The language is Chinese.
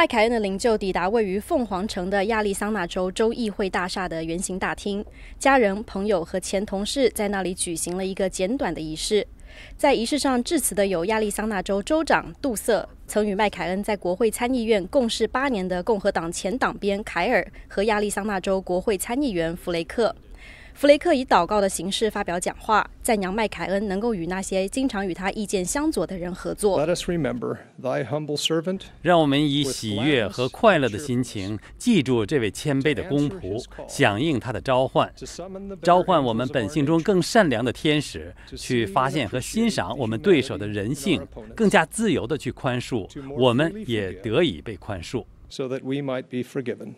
麦凯恩的灵柩抵达位于凤凰城的亚利桑那州州议会大厦的圆形大厅，家人、朋友和前同事在那里举行了一个简短的仪式。在仪式上致辞的有亚利桑那州州长杜瑟，曾与麦凯恩在国会参议院共事八年的共和党前党鞭凯尔和亚利桑那州国会参议员弗雷克。弗雷克以祷告的形式发表讲话，赞扬麦凯恩能够与那些经常与他意见相左的人合作。Let us remember thy humble servant. 让我们以喜悦和快乐的心情记住这位谦卑的公仆，响应他的召唤，召唤我们本性中更善良的天使，去发现和欣赏我们对手的人性，更加自由地去宽恕，我们也得以被宽恕。So that we might be forgiven.